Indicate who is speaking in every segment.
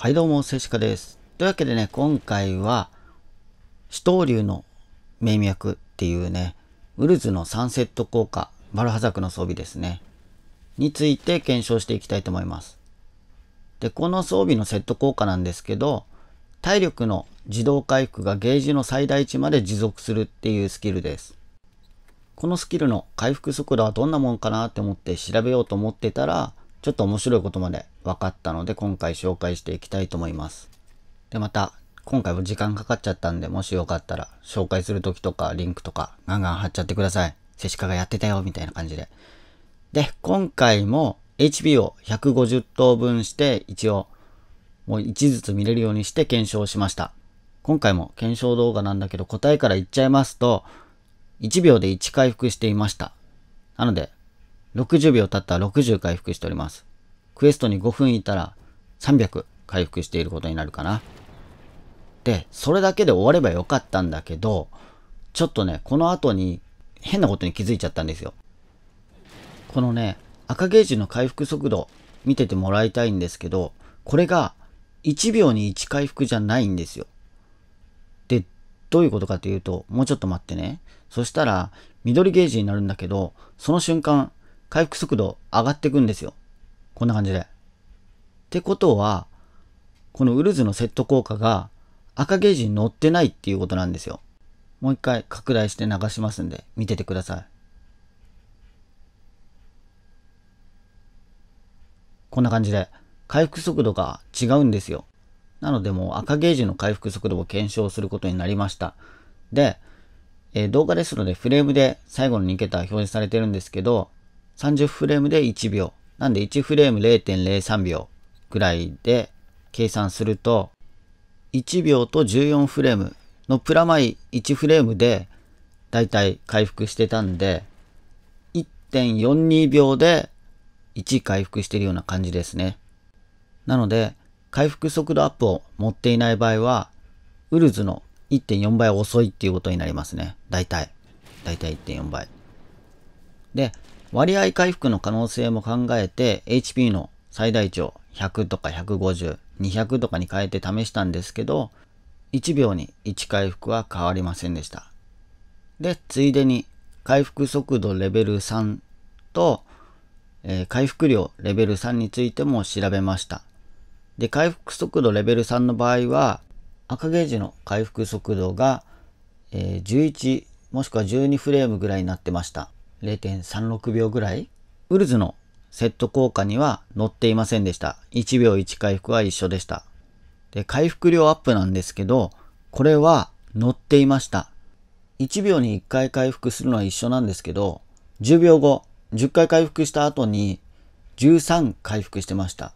Speaker 1: はいどうも、セシカです。というわけでね、今回は、死闘竜の名脈っていうね、ウルズのサンセット効果、バルハザクの装備ですね、について検証していきたいと思います。で、この装備のセット効果なんですけど、体力の自動回復がゲージの最大値まで持続するっていうスキルです。このスキルの回復速度はどんなもんかなって思って調べようと思ってたら、ちょっと面白いことまで分かったので今回紹介していきたいと思います。で、また、今回も時間かかっちゃったんで、もしよかったら紹介する時とかリンクとかガンガン貼っちゃってください。セシカがやってたよみたいな感じで。で、今回も HP を150等分して一応もう1ずつ見れるようにして検証しました。今回も検証動画なんだけど答えから言っちゃいますと1秒で1回復していました。なので60秒経ったら60回復しております。クエストに5分いたら300回復していることになるかな。で、それだけで終わればよかったんだけど、ちょっとね、この後に変なことに気づいちゃったんですよ。このね、赤ゲージの回復速度見ててもらいたいんですけど、これが1秒に1回復じゃないんですよ。で、どういうことかというと、もうちょっと待ってね。そしたら、緑ゲージになるんだけど、その瞬間、回復速度上がってくんですよ。こんな感じで。ってことは、このウルズのセット効果が赤ゲージに乗ってないっていうことなんですよ。もう一回拡大して流しますんで、見ててください。こんな感じで、回復速度が違うんですよ。なのでもう赤ゲージの回復速度を検証することになりました。で、えー、動画ですのでフレームで最後の2桁表示されてるんですけど、30フレームで1秒。なんで1フレーム0.03秒ぐらいで計算すると、1秒と14フレームのプラマイ1フレームでだいたい回復してたんで、1.42秒で1回復してるような感じですね。なので、回復速度アップを持っていない場合は、ウルズの1.4倍遅いっていうことになりますね。だいたい。だいたい1.4倍。で、割合回復の可能性も考えて HP の最大値を100とか150、200とかに変えて試したんですけど、1秒に1回復は変わりませんでした。で、ついでに回復速度レベル3と、えー、回復量レベル3についても調べました。で、回復速度レベル3の場合は、赤ゲージの回復速度が、えー、11もしくは12フレームぐらいになってました。0.36秒ぐらいウルズのセット効果には乗っていませんでした。1秒1回復は一緒でした。で、回復量アップなんですけど、これは乗っていました。1秒に1回回復するのは一緒なんですけど、10秒後、10回回復した後に13回復してました。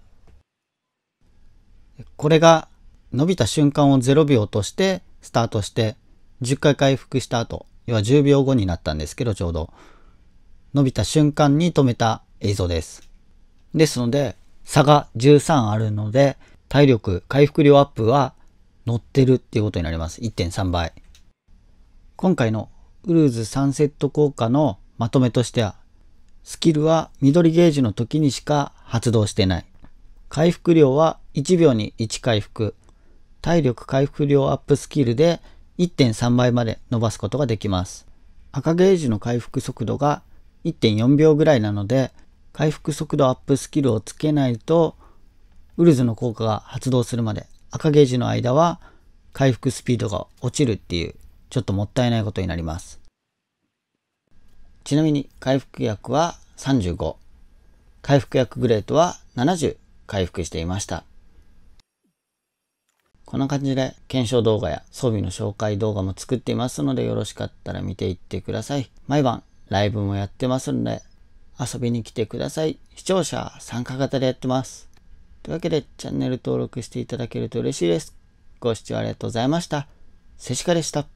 Speaker 1: これが伸びた瞬間を0秒としてスタートして10回回復した後、要は10秒後になったんですけど、ちょうど。伸びた瞬間に止めた映像です。ですので、差が13あるので、体力、回復量アップは乗ってるっていうことになります。1.3倍。今回のウルーズ3セット効果のまとめとしては、スキルは緑ゲージの時にしか発動してない。回復量は1秒に1回復。体力回復量アップスキルで1.3倍まで伸ばすことができます。赤ゲージの回復速度が1.4秒ぐらいなので回復速度アップスキルをつけないとウルズの効果が発動するまで赤ゲージの間は回復スピードが落ちるっていうちょっともったいないことになりますちなみに回復薬は35回復薬グレートは70回復していましたこんな感じで検証動画や装備の紹介動画も作っていますのでよろしかったら見ていってください。毎晩ライブもやってますんで、遊びに来てください。視聴者参加型でやってます。というわけで、チャンネル登録していただけると嬉しいです。ご視聴ありがとうございました。セシカでした。